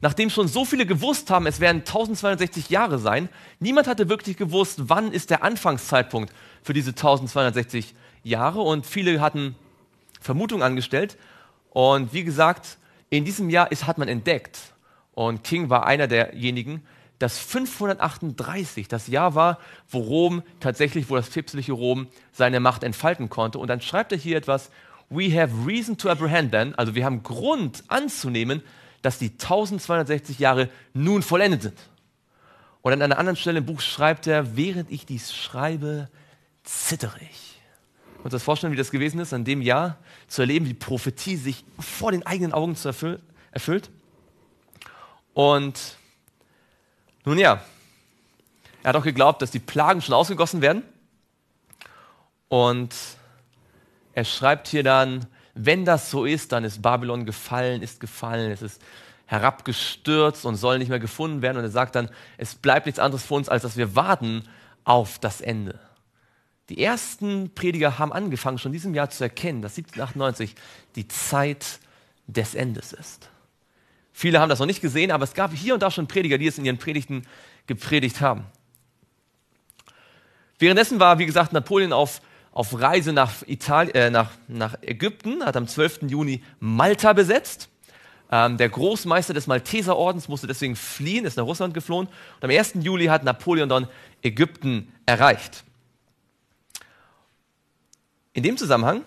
nachdem schon so viele gewusst haben, es werden 1260 Jahre sein, niemand hatte wirklich gewusst, wann ist der Anfangszeitpunkt für diese 1260 Jahre und viele hatten Vermutungen angestellt. Und wie gesagt, in diesem Jahr ist, hat man entdeckt, und King war einer derjenigen, das 538 das Jahr war, wo Rom tatsächlich, wo das päpstliche Rom seine Macht entfalten konnte. Und dann schreibt er hier etwas, we have reason to apprehend then, also wir haben Grund anzunehmen, dass die 1260 Jahre nun vollendet sind. Und an einer anderen Stelle im Buch schreibt er, während ich dies schreibe, zittere ich. Kannst du das vorstellen, wie das gewesen ist, an dem Jahr zu erleben, wie Prophetie sich vor den eigenen Augen zu erfüll erfüllt? Und nun ja, er hat auch geglaubt, dass die Plagen schon ausgegossen werden. Und er schreibt hier dann, wenn das so ist, dann ist Babylon gefallen, ist gefallen, es ist herabgestürzt und soll nicht mehr gefunden werden. Und er sagt dann, es bleibt nichts anderes für uns, als dass wir warten auf das Ende. Die ersten Prediger haben angefangen, schon in diesem Jahr zu erkennen, dass 1798 die Zeit des Endes ist. Viele haben das noch nicht gesehen, aber es gab hier und da schon Prediger, die es in ihren Predigten gepredigt haben. Währenddessen war, wie gesagt, Napoleon auf, auf Reise nach, Italien, äh, nach, nach Ägypten, hat am 12. Juni Malta besetzt. Ähm, der Großmeister des Malteserordens musste deswegen fliehen, ist nach Russland geflohen. Und am 1. Juli hat Napoleon dann Ägypten erreicht. In dem Zusammenhang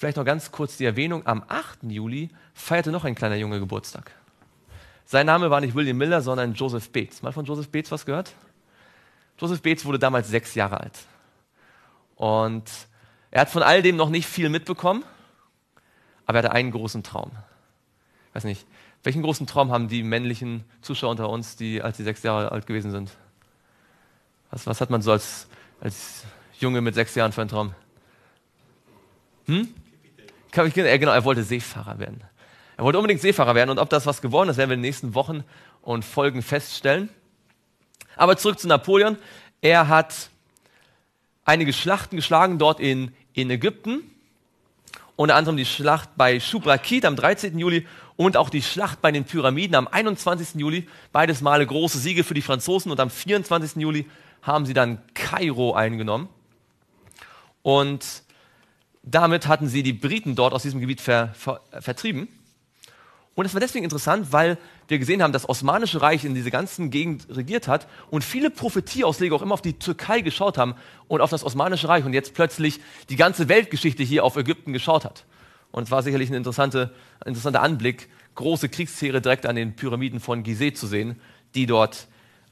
Vielleicht noch ganz kurz die Erwähnung, am 8. Juli feierte noch ein kleiner Junge Geburtstag. Sein Name war nicht William Miller, sondern Joseph Bates. Mal von Joseph Bates was gehört? Joseph Bates wurde damals sechs Jahre alt. Und er hat von all dem noch nicht viel mitbekommen, aber er hatte einen großen Traum. Ich weiß nicht, welchen großen Traum haben die männlichen Zuschauer unter uns, die als sie sechs Jahre alt gewesen sind? Was, was hat man so als, als Junge mit sechs Jahren für einen Traum? Hm? Er, genau, er wollte Seefahrer werden. Er wollte unbedingt Seefahrer werden und ob das was geworden ist, werden wir in den nächsten Wochen und Folgen feststellen. Aber zurück zu Napoleon. Er hat einige Schlachten geschlagen dort in, in Ägypten. Unter anderem die Schlacht bei Shubrakit am 13. Juli und auch die Schlacht bei den Pyramiden am 21. Juli. Beides Male große Siege für die Franzosen und am 24. Juli haben sie dann Kairo eingenommen. Und damit hatten sie die Briten dort aus diesem Gebiet ver, ver, vertrieben. Und das war deswegen interessant, weil wir gesehen haben, dass das Osmanische Reich in diese ganzen Gegend regiert hat und viele Prophetieausleger auch immer auf die Türkei geschaut haben und auf das Osmanische Reich und jetzt plötzlich die ganze Weltgeschichte hier auf Ägypten geschaut hat. Und es war sicherlich ein, interessante, interessanter Anblick, große Kriegsheere direkt an den Pyramiden von Gizeh zu sehen, die dort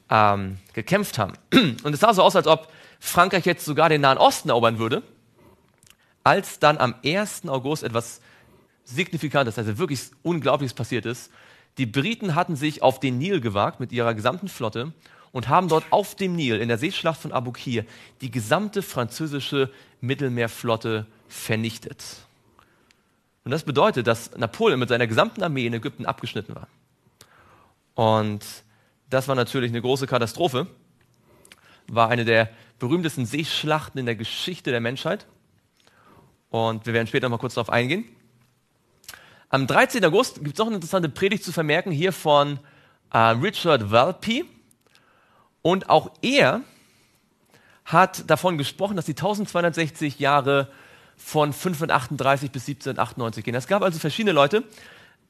ähm, gekämpft haben. Und es sah so aus, als ob Frankreich jetzt sogar den Nahen Osten erobern würde als dann am 1. August etwas Signifikantes, also wirklich Unglaubliches passiert ist. Die Briten hatten sich auf den Nil gewagt mit ihrer gesamten Flotte und haben dort auf dem Nil in der Seeschlacht von Abukir die gesamte französische Mittelmeerflotte vernichtet. Und das bedeutet, dass Napoleon mit seiner gesamten Armee in Ägypten abgeschnitten war. Und das war natürlich eine große Katastrophe, war eine der berühmtesten Seeschlachten in der Geschichte der Menschheit. Und wir werden später noch mal kurz darauf eingehen. Am 13. August gibt es noch eine interessante Predigt zu vermerken, hier von äh, Richard Valpy. Und auch er hat davon gesprochen, dass die 1260 Jahre von 538 bis 1798 gehen. Es gab also verschiedene Leute.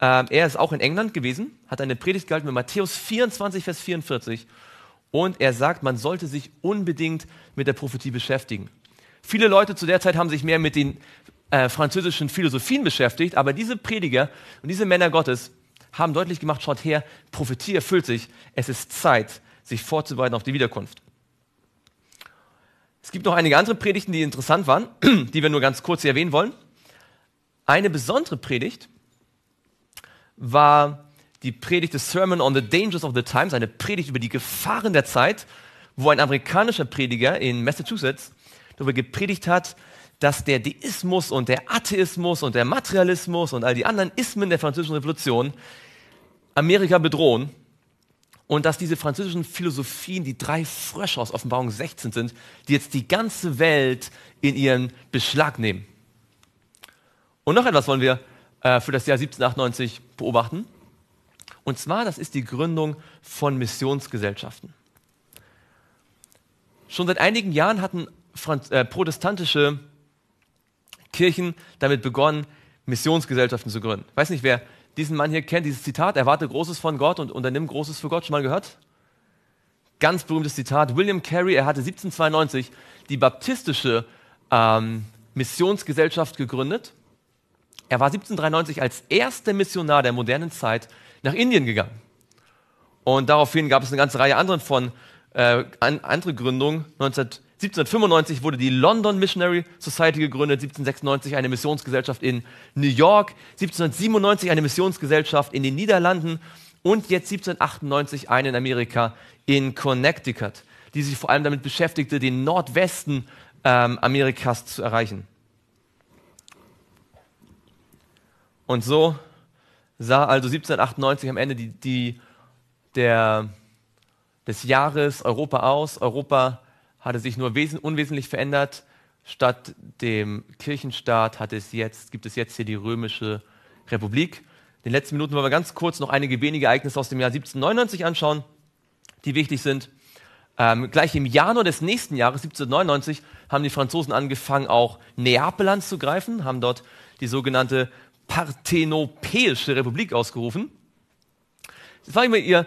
Ähm, er ist auch in England gewesen, hat eine Predigt gehalten mit Matthäus 24, Vers 44. Und er sagt, man sollte sich unbedingt mit der Prophetie beschäftigen. Viele Leute zu der Zeit haben sich mehr mit den äh, französischen Philosophien beschäftigt, aber diese Prediger und diese Männer Gottes haben deutlich gemacht, schaut her, Prophetie erfüllt sich, es ist Zeit, sich vorzubereiten auf die Wiederkunft. Es gibt noch einige andere Predigten, die interessant waren, die wir nur ganz kurz erwähnen wollen. Eine besondere Predigt war die Predigt des Sermon on the Dangers of the Times, eine Predigt über die Gefahren der Zeit, wo ein amerikanischer Prediger in Massachusetts darüber gepredigt hat, dass der Deismus und der Atheismus und der Materialismus und all die anderen Ismen der französischen Revolution Amerika bedrohen und dass diese französischen Philosophien die drei Frösche aus Offenbarung 16 sind, die jetzt die ganze Welt in ihren Beschlag nehmen. Und noch etwas wollen wir äh, für das Jahr 1798 beobachten. Und zwar, das ist die Gründung von Missionsgesellschaften. Schon seit einigen Jahren hatten Franz äh, protestantische Kirchen damit begonnen, Missionsgesellschaften zu gründen. weiß nicht, wer diesen Mann hier kennt, dieses Zitat, erwarte Großes von Gott und unternimm Großes für Gott, schon mal gehört? Ganz berühmtes Zitat. William Carey, er hatte 1792 die baptistische ähm, Missionsgesellschaft gegründet. Er war 1793 als erster Missionar der modernen Zeit nach Indien gegangen. Und daraufhin gab es eine ganze Reihe anderen von äh, an, andere Gründungen. 19 1795 wurde die London Missionary Society gegründet, 1796 eine Missionsgesellschaft in New York, 1797 eine Missionsgesellschaft in den Niederlanden und jetzt 1798 eine in Amerika in Connecticut, die sich vor allem damit beschäftigte, den Nordwesten ähm, Amerikas zu erreichen. Und so sah also 1798 am Ende die, die, der, des Jahres Europa aus. Europa hatte sich nur unwesentlich verändert. Statt dem Kirchenstaat hat es jetzt, gibt es jetzt hier die römische Republik. In den letzten Minuten wollen wir ganz kurz noch einige wenige Ereignisse aus dem Jahr 1799 anschauen, die wichtig sind. Ähm, gleich im Januar des nächsten Jahres, 1799, haben die Franzosen angefangen, auch Neapel anzugreifen, haben dort die sogenannte Parthenopäische Republik ausgerufen. Das war immer ihr,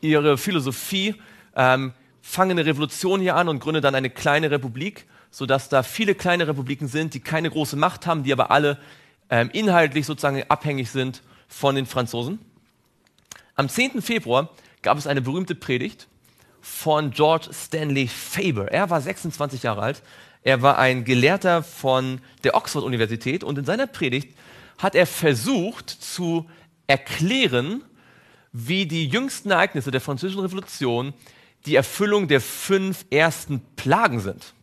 ihre Philosophie. Ähm, fange eine Revolution hier an und gründe dann eine kleine Republik, sodass da viele kleine Republiken sind, die keine große Macht haben, die aber alle ähm, inhaltlich sozusagen abhängig sind von den Franzosen. Am 10. Februar gab es eine berühmte Predigt von George Stanley Faber. Er war 26 Jahre alt. Er war ein Gelehrter von der Oxford-Universität und in seiner Predigt hat er versucht zu erklären, wie die jüngsten Ereignisse der Französischen Revolution die Erfüllung der fünf ersten Plagen sind.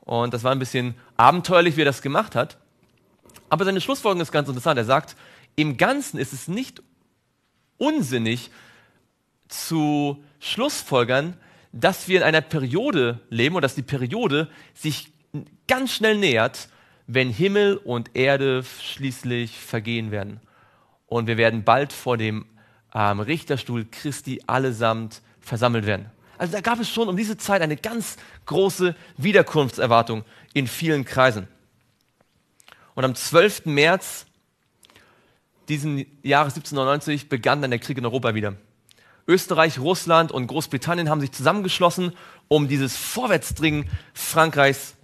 Und das war ein bisschen abenteuerlich, wie er das gemacht hat. Aber seine Schlussfolgerung ist ganz interessant. Er sagt, im Ganzen ist es nicht unsinnig zu Schlussfolgern, dass wir in einer Periode leben und dass die Periode sich ganz schnell nähert, wenn Himmel und Erde schließlich vergehen werden. Und wir werden bald vor dem ähm, Richterstuhl Christi allesamt versammelt werden. Also da gab es schon um diese Zeit eine ganz große Wiederkunftserwartung in vielen Kreisen. Und am 12. März diesen Jahres 1799 begann dann der Krieg in Europa wieder. Österreich, Russland und Großbritannien haben sich zusammengeschlossen, um dieses Vorwärtsdringen Frankreichs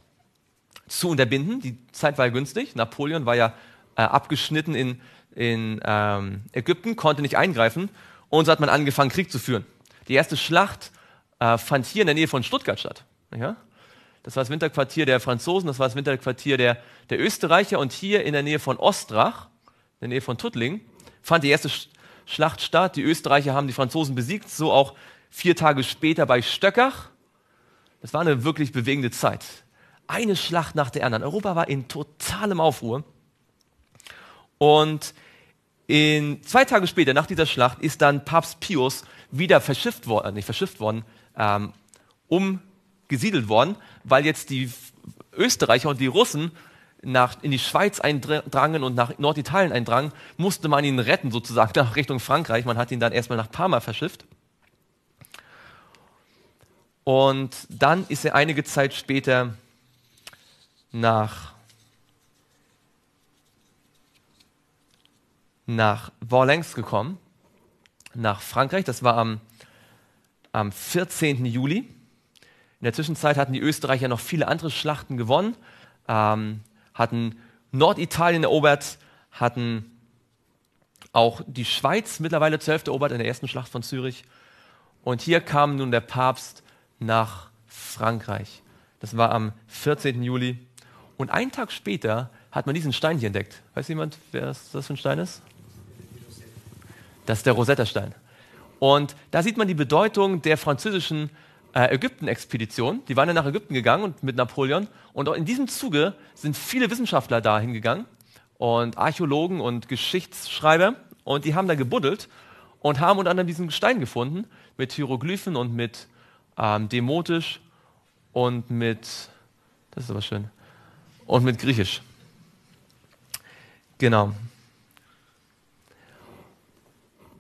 zu unterbinden. Die Zeit war ja günstig. Napoleon war ja äh, abgeschnitten in, in ähm, Ägypten, konnte nicht eingreifen. Und so hat man angefangen, Krieg zu führen. Die erste Schlacht äh, fand hier in der Nähe von Stuttgart statt. Ja? Das war das Winterquartier der Franzosen, das war das Winterquartier der, der Österreicher und hier in der Nähe von Ostrach, in der Nähe von Tuttling, fand die erste Schlacht statt. Die Österreicher haben die Franzosen besiegt, so auch vier Tage später bei Stöckach. Das war eine wirklich bewegende Zeit. Eine Schlacht nach der anderen. Europa war in totalem Aufruhr. Und in, zwei Tage später, nach dieser Schlacht, ist dann Papst Pius wieder verschifft worden, nicht verschifft worden, ähm, umgesiedelt worden, weil jetzt die Österreicher und die Russen nach, in die Schweiz eindrangen und nach Norditalien eindrangen, musste man ihn retten, sozusagen, nach Richtung Frankreich. Man hat ihn dann erstmal nach Parma verschifft. Und dann ist er einige Zeit später nach nach Vorlängs gekommen, nach Frankreich. Das war am, am 14. Juli. In der Zwischenzeit hatten die Österreicher noch viele andere Schlachten gewonnen, ähm, hatten Norditalien erobert, hatten auch die Schweiz mittlerweile zur Hälfte erobert in der ersten Schlacht von Zürich. Und hier kam nun der Papst nach Frankreich. Das war am 14. Juli. Und einen Tag später hat man diesen Stein hier entdeckt. Weiß jemand, wer das für ein Stein ist? Das ist der Rosetta-Stein. Und da sieht man die Bedeutung der französischen äh, Ägypten-Expedition. Die waren ja nach Ägypten gegangen und mit Napoleon. Und auch in diesem Zuge sind viele Wissenschaftler da hingegangen und Archäologen und Geschichtsschreiber. Und die haben da gebuddelt und haben unter anderem diesen Stein gefunden mit Hieroglyphen und mit ähm, Demotisch und mit, das ist aber schön, und mit Griechisch. Genau.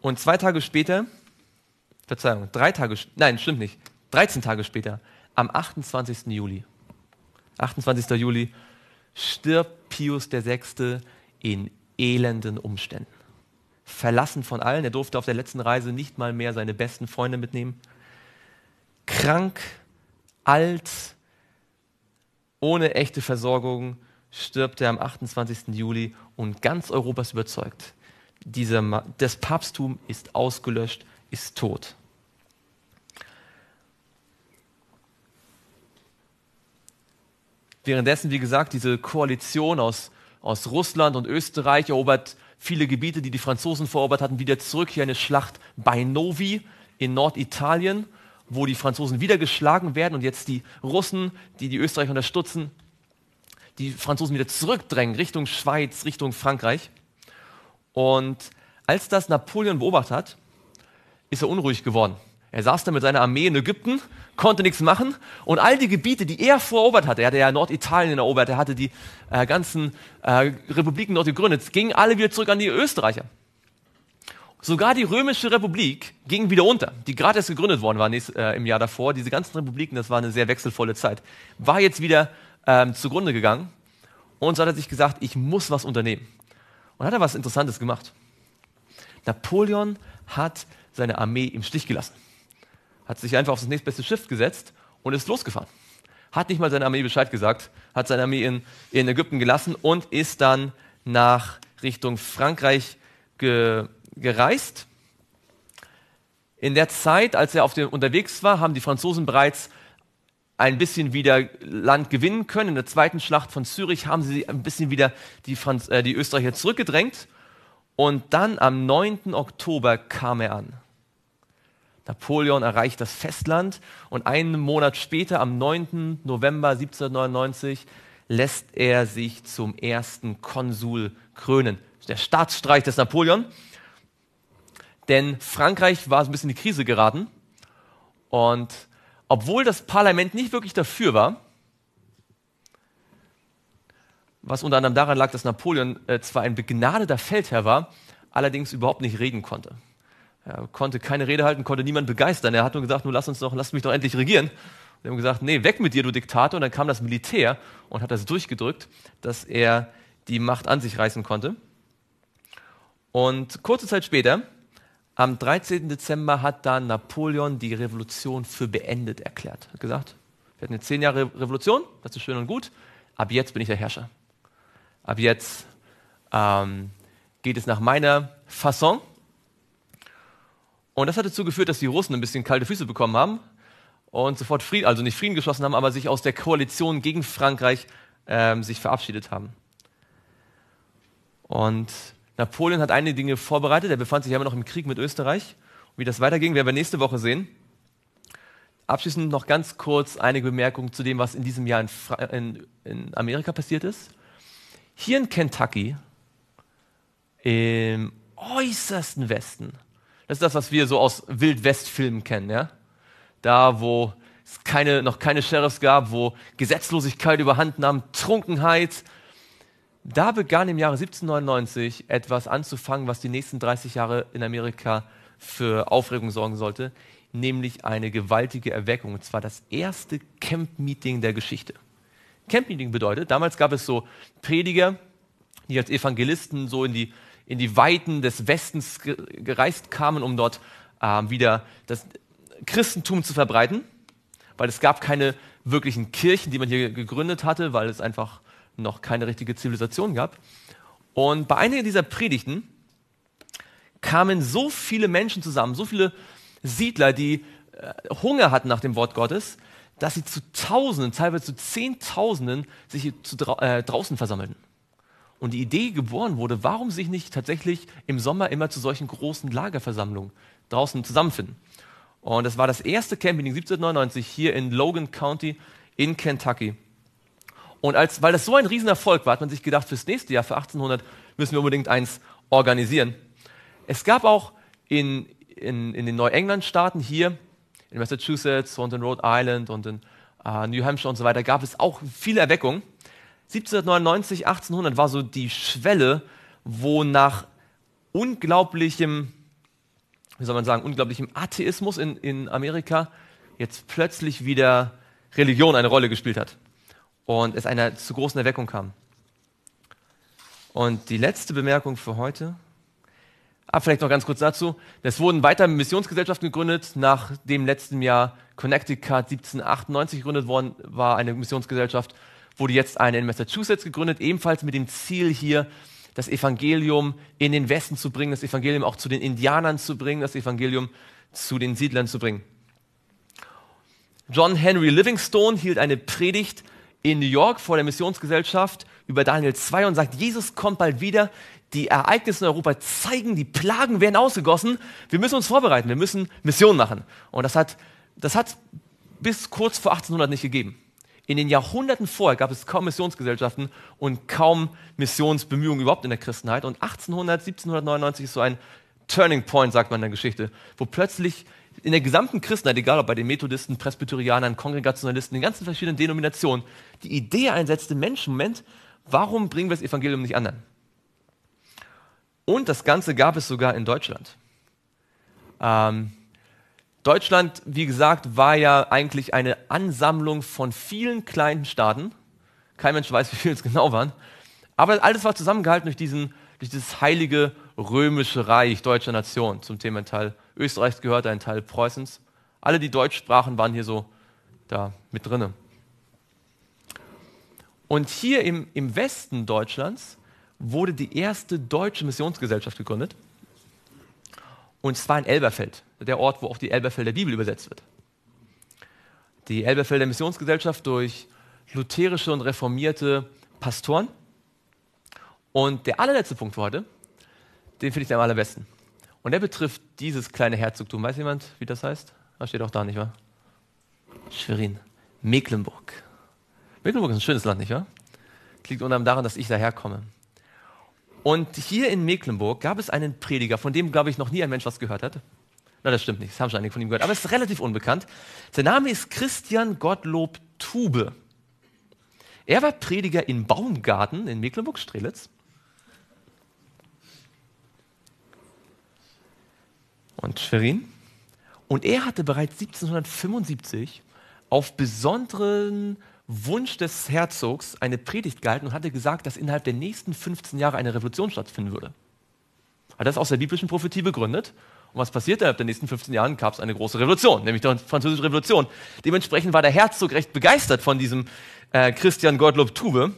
Und zwei Tage später, Verzeihung, drei Tage, nein, stimmt nicht, 13 Tage später, am 28. Juli, 28. Juli, stirbt Pius VI. in elenden Umständen. Verlassen von allen, er durfte auf der letzten Reise nicht mal mehr seine besten Freunde mitnehmen. Krank, alt, ohne echte Versorgung stirbt er am 28. Juli und ganz Europas überzeugt, dieser, das Papsttum ist ausgelöscht, ist tot. Währenddessen, wie gesagt, diese Koalition aus, aus Russland und Österreich erobert viele Gebiete, die die Franzosen verobert hatten, wieder zurück. Hier eine Schlacht bei Novi in Norditalien, wo die Franzosen wieder geschlagen werden und jetzt die Russen, die die Österreicher unterstützen, die Franzosen wieder zurückdrängen Richtung Schweiz, Richtung Frankreich. Und als das Napoleon beobachtet hat, ist er unruhig geworden. Er saß da mit seiner Armee in Ägypten, konnte nichts machen und all die Gebiete, die er vorerobert hatte, er hatte ja Norditalien erobert, er hatte die äh, ganzen äh, Republiken dort gegründet, gingen alle wieder zurück an die Österreicher. Sogar die Römische Republik ging wieder unter, die gerade erst gegründet worden war nächst, äh, im Jahr davor. Diese ganzen Republiken, das war eine sehr wechselvolle Zeit, war jetzt wieder ähm, zugrunde gegangen und so hat er sich gesagt, ich muss was unternehmen. Und hat er was Interessantes gemacht. Napoleon hat seine Armee im Stich gelassen. Hat sich einfach auf das nächstbeste Schiff gesetzt und ist losgefahren. Hat nicht mal seine Armee Bescheid gesagt, hat seine Armee in, in Ägypten gelassen und ist dann nach Richtung Frankreich ge, gereist. In der Zeit, als er auf dem, unterwegs war, haben die Franzosen bereits ein bisschen wieder Land gewinnen können. In der zweiten Schlacht von Zürich haben sie ein bisschen wieder die, Franz äh, die Österreicher zurückgedrängt. Und dann am 9. Oktober kam er an. Napoleon erreicht das Festland und einen Monat später, am 9. November 1799, lässt er sich zum ersten Konsul krönen. Der Staatsstreich des Napoleon. Denn Frankreich war so ein bisschen in die Krise geraten und obwohl das Parlament nicht wirklich dafür war, was unter anderem daran lag, dass Napoleon äh, zwar ein begnadeter Feldherr war, allerdings überhaupt nicht reden konnte. Er konnte keine Rede halten, konnte niemand begeistern. Er hat nur gesagt, nur lass uns doch, lass mich doch endlich regieren. Und er hat gesagt, nee, weg mit dir, du Diktator. Und dann kam das Militär und hat das durchgedrückt, dass er die Macht an sich reißen konnte. Und kurze Zeit später am 13. Dezember hat dann Napoleon die Revolution für beendet erklärt. Er Hat gesagt, wir hatten eine zehn Jahre Revolution, das ist schön und gut, ab jetzt bin ich der Herrscher. Ab jetzt ähm, geht es nach meiner Fasson. Und das hat dazu geführt, dass die Russen ein bisschen kalte Füße bekommen haben und sofort Frieden, also nicht Frieden geschlossen haben, aber sich aus der Koalition gegen Frankreich ähm, sich verabschiedet haben. Und Napoleon hat einige Dinge vorbereitet. Er befand sich ja immer noch im Krieg mit Österreich. Und wie das weiterging, werden wir nächste Woche sehen. Abschließend noch ganz kurz einige Bemerkungen zu dem, was in diesem Jahr in, in, in Amerika passiert ist. Hier in Kentucky, im äußersten Westen, das ist das, was wir so aus Wildwestfilmen kennen, ja? Da, wo es keine, noch keine Sheriffs gab, wo Gesetzlosigkeit überhand nahm, Trunkenheit, da begann im Jahre 1799 etwas anzufangen, was die nächsten 30 Jahre in Amerika für Aufregung sorgen sollte, nämlich eine gewaltige Erweckung. Und zwar das erste Camp-Meeting der Geschichte. Camp-Meeting bedeutet, damals gab es so Prediger, die als Evangelisten so in die, in die Weiten des Westens gereist kamen, um dort äh, wieder das Christentum zu verbreiten, weil es gab keine wirklichen Kirchen, die man hier gegründet hatte, weil es einfach noch keine richtige Zivilisation gab. Und bei einigen dieser Predigten kamen so viele Menschen zusammen, so viele Siedler, die äh, Hunger hatten nach dem Wort Gottes, dass sie zu Tausenden, teilweise zu Zehntausenden sich dra äh, draußen versammelten. Und die Idee geboren wurde, warum sich nicht tatsächlich im Sommer immer zu solchen großen Lagerversammlungen draußen zusammenfinden. Und das war das erste Camping 1799 hier in Logan County in Kentucky. Und als, weil das so ein Riesenerfolg war, hat man sich gedacht, fürs nächste Jahr, für 1800, müssen wir unbedingt eins organisieren. Es gab auch in, in, in den Neuengland-Staaten hier, in Massachusetts und in Rhode Island und in äh, New Hampshire und so weiter, gab es auch viele Erweckungen. 1799, 1800 war so die Schwelle, wo nach unglaublichem, wie soll man sagen, unglaublichem Atheismus in, in Amerika jetzt plötzlich wieder Religion eine Rolle gespielt hat und es einer zu großen Erweckung kam. Und die letzte Bemerkung für heute, ah, vielleicht noch ganz kurz dazu, es wurden weiter Missionsgesellschaften gegründet, nach dem letzten Jahr Connecticut 1798 gegründet worden war, eine Missionsgesellschaft, wurde jetzt eine in Massachusetts gegründet, ebenfalls mit dem Ziel hier, das Evangelium in den Westen zu bringen, das Evangelium auch zu den Indianern zu bringen, das Evangelium zu den Siedlern zu bringen. John Henry Livingstone hielt eine Predigt in New York vor der Missionsgesellschaft über Daniel 2 und sagt, Jesus kommt bald wieder. Die Ereignisse in Europa zeigen, die Plagen werden ausgegossen. Wir müssen uns vorbereiten. Wir müssen Missionen machen. Und das hat, das hat bis kurz vor 1800 nicht gegeben. In den Jahrhunderten vorher gab es kaum Missionsgesellschaften und kaum Missionsbemühungen überhaupt in der Christenheit. Und 1800, 1799 ist so ein Turning Point, sagt man in der Geschichte, wo plötzlich in der gesamten Christenheit, egal ob bei den Methodisten, Presbyterianern, Kongregationalisten, den ganzen verschiedenen Denominationen, die Idee einsetzte, Mensch, Moment, warum bringen wir das Evangelium nicht anderen? Und das Ganze gab es sogar in Deutschland. Ähm, Deutschland, wie gesagt, war ja eigentlich eine Ansammlung von vielen kleinen Staaten. Kein Mensch weiß, wie viele es genau waren. Aber alles war zusammengehalten durch, diesen, durch dieses heilige römische Reich deutsche Nation. Zum Thema ein Teil Österreichs gehört, ein Teil Preußens. Alle, die Deutsch sprachen, waren hier so da mit drinne. Und hier im, im Westen Deutschlands wurde die erste deutsche Missionsgesellschaft gegründet. Und zwar in Elberfeld, der Ort, wo auch die Elberfelder Bibel übersetzt wird. Die Elberfelder Missionsgesellschaft durch lutherische und reformierte Pastoren. Und der allerletzte Punkt für heute den finde ich am allerbesten. Und der betrifft dieses kleine Herzogtum. Weiß jemand, wie das heißt? Das steht auch da, nicht wahr? Schwerin. Mecklenburg. Mecklenburg ist ein schönes Land, nicht wahr? Das liegt unter anderem daran, dass ich daherkomme. Und hier in Mecklenburg gab es einen Prediger, von dem, glaube ich, noch nie ein Mensch was gehört hat. Na, das stimmt nicht, das haben schon einige von ihm gehört, aber es ist relativ unbekannt. Sein Name ist Christian Gottlob Tube. Er war Prediger in Baumgarten in Mecklenburg-Strelitz und Schwerin. Und er hatte bereits 1775 auf besonderen Wunsch des Herzogs eine Predigt gehalten und hatte gesagt, dass innerhalb der nächsten 15 Jahre eine Revolution stattfinden würde. Hat das aus der biblischen Prophetie begründet. Und was passierte innerhalb der nächsten 15 Jahren? Gab es eine große Revolution, nämlich die Französische Revolution. Dementsprechend war der Herzog recht begeistert von diesem äh, Christian Gottlob Tube.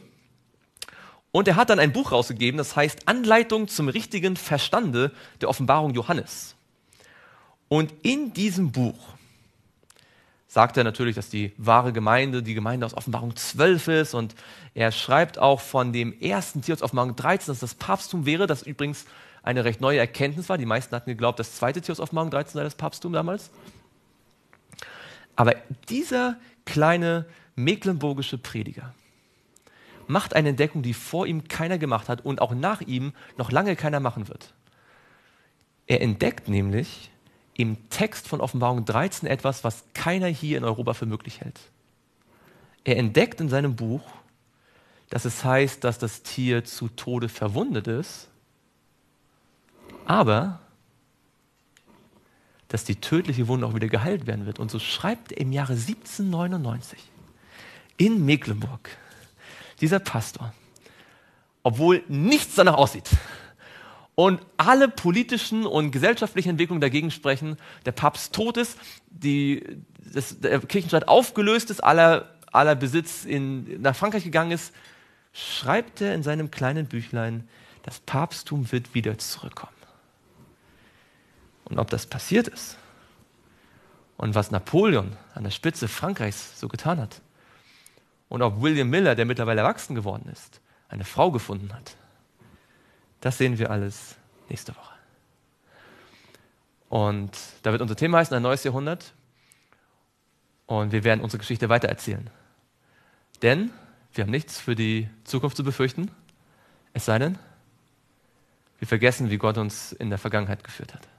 Und er hat dann ein Buch rausgegeben, das heißt Anleitung zum richtigen Verstande der Offenbarung Johannes. Und in diesem Buch sagt er natürlich, dass die wahre Gemeinde die Gemeinde aus Offenbarung 12 ist. Und er schreibt auch von dem ersten Tier aus Offenbarung 13, dass das Papsttum wäre, das übrigens eine recht neue Erkenntnis war. Die meisten hatten geglaubt, das zweite Tier aus Offenbarung 13 sei das Papsttum damals. Aber dieser kleine mecklenburgische Prediger macht eine Entdeckung, die vor ihm keiner gemacht hat und auch nach ihm noch lange keiner machen wird. Er entdeckt nämlich, im Text von Offenbarung 13 etwas, was keiner hier in Europa für möglich hält. Er entdeckt in seinem Buch, dass es heißt, dass das Tier zu Tode verwundet ist, aber dass die tödliche Wunde auch wieder geheilt werden wird. Und so schreibt er im Jahre 1799 in Mecklenburg dieser Pastor, obwohl nichts danach aussieht, und alle politischen und gesellschaftlichen Entwicklungen dagegen sprechen. Der Papst tot ist, die, das, der Kirchenstaat aufgelöst ist, aller, aller Besitz in, nach Frankreich gegangen ist, schreibt er in seinem kleinen Büchlein, das Papsttum wird wieder zurückkommen. Und ob das passiert ist und was Napoleon an der Spitze Frankreichs so getan hat und ob William Miller, der mittlerweile erwachsen geworden ist, eine Frau gefunden hat das sehen wir alles nächste Woche. Und da wird unser Thema heißen, ein neues Jahrhundert. Und wir werden unsere Geschichte weitererzählen. Denn wir haben nichts für die Zukunft zu befürchten, es sei denn, wir vergessen, wie Gott uns in der Vergangenheit geführt hat.